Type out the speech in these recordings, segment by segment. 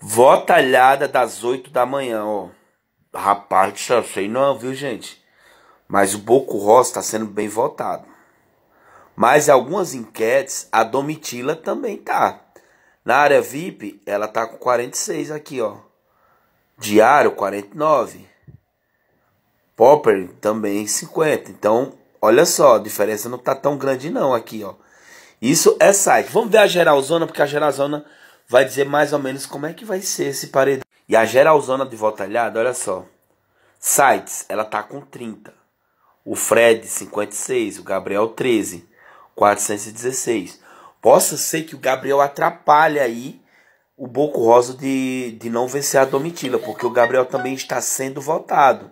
Vó talhada das 8 da manhã, ó. Rapaz do céu, sei não, viu, gente? Mas o Boco Rosa tá sendo bem votado. Mas algumas enquetes, a Domitila também tá. Na área VIP, ela tá com 46 aqui, ó. Diário, 49. Popper também 50. Então, olha só, a diferença não tá tão grande não aqui, ó. Isso é site. Vamos ver a geralzona, porque a geralzona vai dizer mais ou menos como é que vai ser esse paredão. E a geralzona de volta alhada, olha só. Sites, ela tá com 30. O Fred, 56. O Gabriel, 13. 416. Possa ser que o Gabriel atrapalhe aí o Boco Rosa de, de não vencer a Domitila, porque o Gabriel também está sendo votado.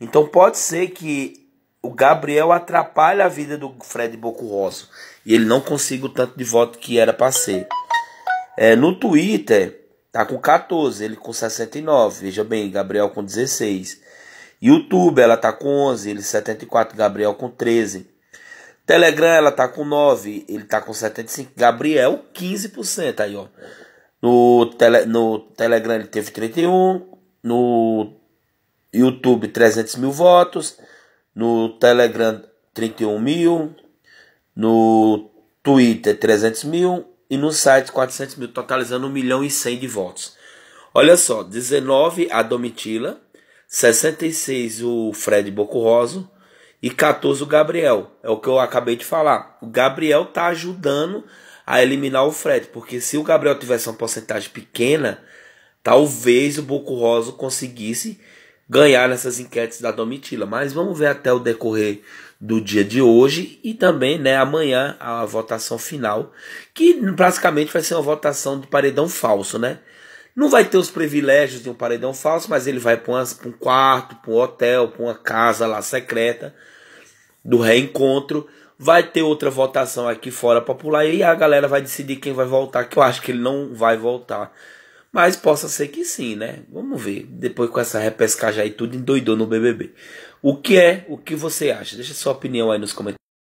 Então pode ser que o Gabriel atrapalhe a vida do Fred Boco Rosa e ele não consiga o tanto de voto que era para ser. É, no Twitter, tá com 14, ele com 69. Veja bem, Gabriel com 16. YouTube, ela tá com 11, ele 74, Gabriel com 13. Telegram, ela tá com 9, ele tá com 75. Gabriel, 15% aí, ó. No, tele, no Telegram ele teve 31, no YouTube 300 mil votos, no Telegram 31 mil, no Twitter 300 mil e no site 400 mil, totalizando 1 milhão e 100 de votos. Olha só, 19 a Domitila, 66 o Fred Bocurroso e 14 o Gabriel. É o que eu acabei de falar. O Gabriel tá ajudando a eliminar o Fred, porque se o Gabriel tivesse uma porcentagem pequena, talvez o Bocurroso conseguisse ganhar nessas enquetes da Domitila. Mas vamos ver até o decorrer do dia de hoje e também né, amanhã a votação final, que basicamente vai ser uma votação de paredão falso, né? Não vai ter os privilégios de um paredão falso, mas ele vai para um quarto, para um hotel, para uma casa lá secreta do reencontro. Vai ter outra votação aqui fora popular e a galera vai decidir quem vai voltar, que eu acho que ele não vai voltar. Mas possa ser que sim, né? Vamos ver. Depois com essa repescagem aí, tudo endoidou no BBB. O que é? O que você acha? Deixa sua opinião aí nos comentários.